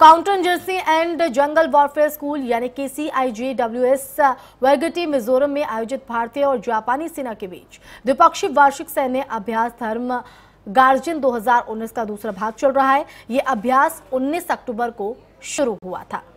counter insurgency and jungle warfare school यानी K C I G W S Vairengte Mizoram में आयोजित भारतीय और जापानी सेना के बीच द्विपक्षीय वार्षिक सैन्य अभ्यास धर्म गार्जियन 2019 का दूसरा भाग चल रहा है ये अभ्यास 19 अक्टूबर को शुरू हुआ था